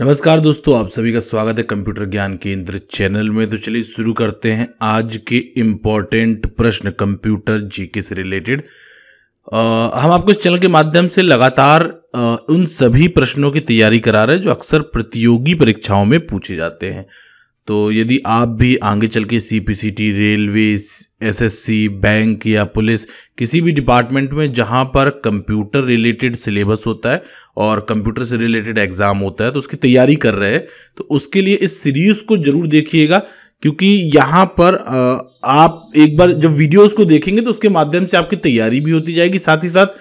नमस्कार दोस्तों आप सभी का स्वागत है कंप्यूटर ज्ञान केंद्र चैनल में तो चलिए शुरू करते हैं आज के इम्पॉर्टेंट प्रश्न कंप्यूटर जीके से रिलेटेड हम आपको इस चैनल के माध्यम से लगातार आ, उन सभी प्रश्नों की तैयारी करा रहे हैं जो अक्सर प्रतियोगी परीक्षाओं में पूछे जाते हैं तो यदि आप भी आगे चल के C P C T railway S S C bank या पुलिस किसी भी डिपार्टमेंट में जहाँ पर कंप्यूटर रिलेटेड सिलेबस होता है और कंप्यूटर से रिलेटेड एग्ज़ाम होता है तो उसकी तैयारी कर रहे हैं तो उसके लिए इस सीरीज़ को ज़रूर देखिएगा क्योंकि यहाँ पर आप एक बार जब वीडियोस को देखेंगे तो उसके माध्यम से आपकी तैयारी भी होती जाएगी साथ ही साथ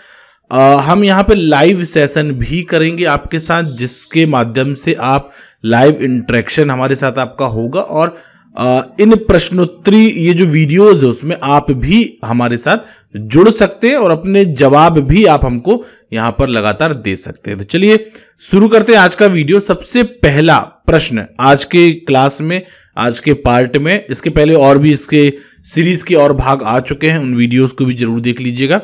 आ, हम यहाँ पे लाइव सेशन भी करेंगे आपके साथ जिसके माध्यम से आप लाइव इंट्रैक्शन हमारे साथ आपका होगा और आ, इन प्रश्नोत्तरी ये जो वीडियोज है उसमें आप भी हमारे साथ जुड़ सकते हैं और अपने जवाब भी आप हमको यहाँ पर लगातार दे सकते हैं तो चलिए शुरू करते हैं आज का वीडियो सबसे पहला प्रश्न आज के क्लास में आज के पार्ट में इसके पहले और भी इसके सीरीज के और भाग आ चुके हैं उन वीडियोस को भी जरूर देख लीजिएगा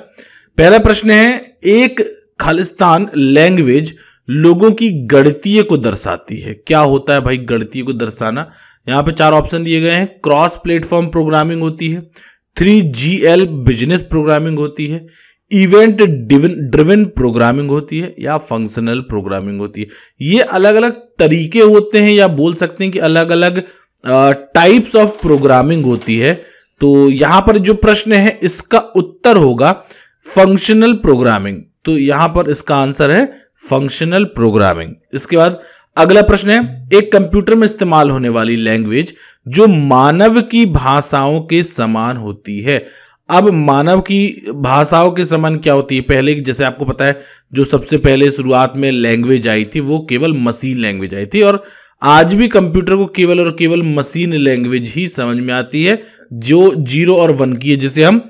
पहला प्रश्न है एक खालिस्तान लैंग्वेज लोगों की गणतीय को दर्शाती है क्या होता है भाई गणतीय को दर्शाना यहाँ पे चार ऑप्शन दिए गए हैं क्रॉस प्लेटफॉर्म प्रोग्रामिंग होती है three G L business programming होती है इवेंट ड्रिवन प्रोग्रामिंग होती है या फंक्शनल प्रोग्रामिंग होती है ये अलग अलग तरीके होते हैं या बोल सकते हैं कि अलग अलग टाइप्स ऑफ प्रोग्रामिंग होती है तो यहां पर जो प्रश्न है इसका उत्तर होगा फंक्शनल प्रोग्रामिंग तो यहां पर इसका आंसर है फंक्शनल प्रोग्रामिंग इसके बाद अगला प्रश्न है एक कंप्यूटर में इस्तेमाल होने वाली लैंग्वेज जो मानव की भाषाओं के समान होती है अब मानव की भाषाओं के समान क्या होती है पहले जैसे आपको पता है जो सबसे पहले शुरुआत में लैंग्वेज आई थी वो केवल मशीन लैंग्वेज आई थी और आज भी कंप्यूटर को केवल और केवल मशीन लैंग्वेज ही समझ में आती है जो जीरो और वन की है जिसे हम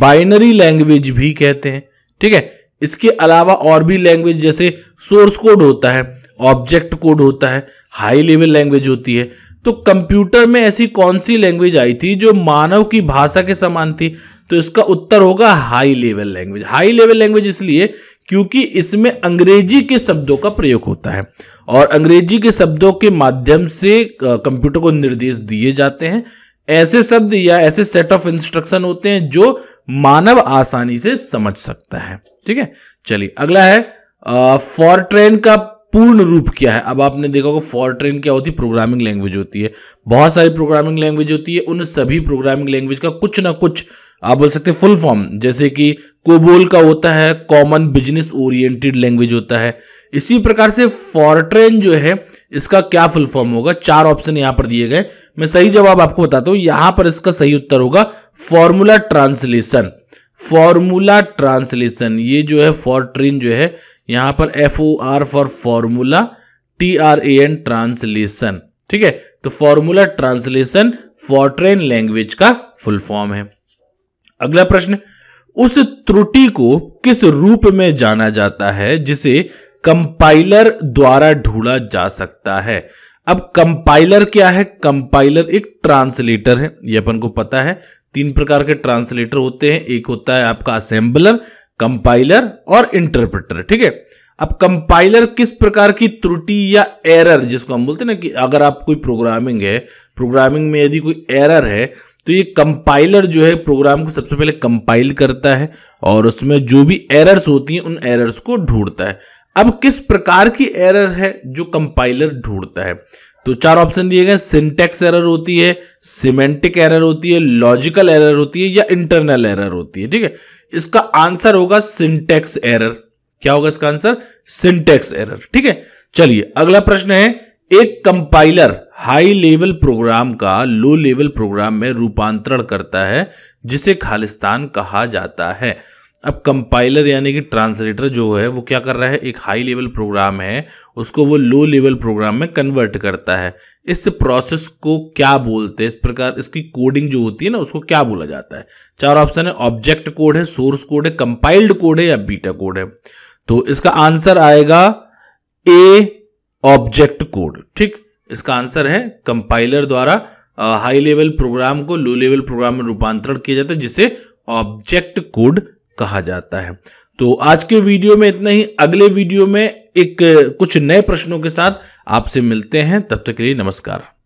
बाइनरी लैंग्वेज भी कहते हैं ठीक है इसके अलावा और भी लैंग्वेज जैसे सोर्स कोड होता है ऑब्जेक्ट कोड होता है हाई लेवल लैंग्वेज होती है तो कंप्यूटर में ऐसी कौन सी लैंग्वेज आई थी जो मानव की भाषा के समान थी तो इसका उत्तर होगा high level language high level language इसलिए क्योंकि इसमें अंग्रेजी के शब्दों का प्रयोग होता है और अंग्रेजी के शब्दों के माध्यम से कंप्यूटर को निर्देश दिए जाते हैं ऐसे शब्द या ऐसे सेट ऑफ इंस्ट्रक्शन होते हैं जो मानव आसानी से समझ सकता है ठीक है चलिए अगला है फॉरट्रेन का पूर्ण रूप क्या है अब आपने देखा होगा फॉरट्रेन क्या होती है प्रोग्रामिंग लैंग्वेज होती है बहुत सारी प्रोग्रामिंग लैंग्वेज होती है उन सभी प्रोग्रामिंग लैंग्वेज का कुछ ना कुछ आप बोल सकते हैं फुल फॉर्म जैसे कि कोबोल का होता है कॉमन बिजनेस ओरिएंटेड लैंग्वेज होता है इसी प्रकार से फॉरट्रेन जो है इसका क्या फुल फॉर्म होगा चार ऑप्शन यहां पर दिए गए मैं सही जवाब आपको बताता हूं यहां पर इसका सही उत्तर होगा फॉर्मूला ट्रांसलेशन फॉर्मूला ट्रांसलेशन ये जो है फॉरट्रेन जो है यहां पर F O R for formula T R A N translation ठीक है तो फॉर्मूला ट्रांसलेशन फॉरट्रेन लैंग्वेज का फुल फॉर्म है अगला प्रश्न उस त्रुटि को किस रूप में जाना जाता है जिसे कंपाइलर द्वारा ढूंढा जा सकता है अब कंपाइलर क्या है कंपाइलर एक ट्रांसलेटर है ये अपन को पता है तीन प्रकार के ट्रांसलेटर होते हैं एक होता है आपका असेंबलर कंपाइलर और इंटरप्रेटर ठीक है अब कंपाइलर किस प्रकार की त्रुटि या एरर जिसको हम बोलते हैं ना कि अगर आप कोई प्रोग्रामिंग है प्रोग्रामिंग में यदि कोई एरर है तो ये कंपाइलर जो है प्रोग्राम को सबसे पहले कंपाइल करता है और उसमें जो भी एरर्स होती हैं उन एरर्स को ढूंढता है अब किस प्रकार की एरर है जो कंपाइलर ढूंढता है तो चार ऑप्शन दिए गए सिंटेक्स एरर होती है सिमेंटिक एरर होती है लॉजिकल एरर होती है या इंटरनल एरर होती है ठीक है इसका आंसर होगा सिंटेक्स एरर क्या होगा इसका आंसर सिंटेक्स एरर ठीक है चलिए अगला प्रश्न है एक कंपाइलर हाई लेवल प्रोग्राम का लो लेवल प्रोग्राम में रूपांतरण करता है जिसे खालिस्तान कहा जाता है अब कंपाइलर यानी कि ट्रांसलेटर जो है वो क्या कर रहा है एक हाई लेवल प्रोग्राम है उसको वो लो लेवल प्रोग्राम में कन्वर्ट करता है इस प्रोसेस को क्या बोलते हैं इस प्रकार इसकी कोडिंग जो होती है ना उसको क्या बोला जाता है चार ऑप्शन है ऑब्जेक्ट कोड है सोर्स कोड है कंपाइल्ड कोड है या बीटा कोड है तो इसका आंसर आएगा ए ऑब्जेक्ट कोड ठीक इसका आंसर है कंपाइलर द्वारा हाई लेवल प्रोग्राम को लो लेवल प्रोग्राम में रूपांतरण किया जाता है जिसे ऑब्जेक्ट कोड कहा जाता है तो आज के वीडियो में इतना ही अगले वीडियो में एक कुछ नए प्रश्नों के साथ आपसे मिलते हैं तब तक के लिए नमस्कार